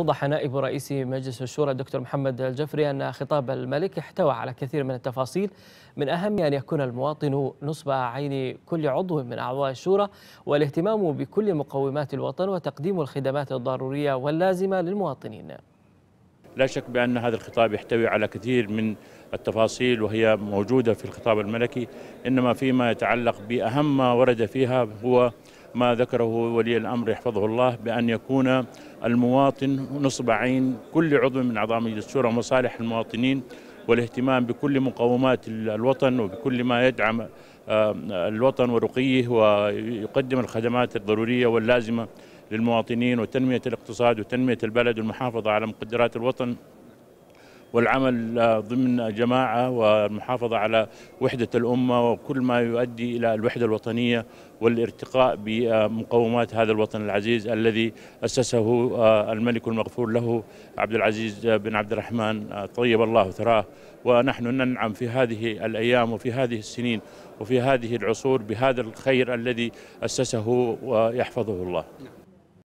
أوضح نائب رئيس مجلس الشورى الدكتور محمد الجفري أن خطاب الملك احتوى على كثير من التفاصيل من أهم أن يكون المواطن نصب عين كل عضو من أعضاء الشورى والاهتمام بكل مقومات الوطن وتقديم الخدمات الضرورية واللازمة للمواطنين لا شك بأن هذا الخطاب يحتوي على كثير من التفاصيل وهي موجودة في الخطاب الملكي إنما فيما يتعلق بأهم ما ورد فيها هو ما ذكره ولي الأمر يحفظه الله بأن يكون المواطن نصب عين كل عضو من أعضاء مجلس الشورى ومصالح المواطنين والاهتمام بكل مقومات الوطن وبكل ما يدعم آه، الوطن ورقيه ويقدم الخدمات الضرورية واللازمة للمواطنين وتنمية الاقتصاد وتنمية البلد والمحافظة على مقدرات الوطن والعمل ضمن جماعة والمحافظة على وحدة الأمة وكل ما يؤدي إلى الوحدة الوطنية والارتقاء بمقومات هذا الوطن العزيز الذي أسسه آه، الملك المغفور له عبد العزيز بن عبد الرحمن آه، طيب الله ثراه ونحن ننعم في هذه الأيام وفي هذه السنين وفي هذه العصور بهذا الخير الذي أسسه ويحفظه الله نعم.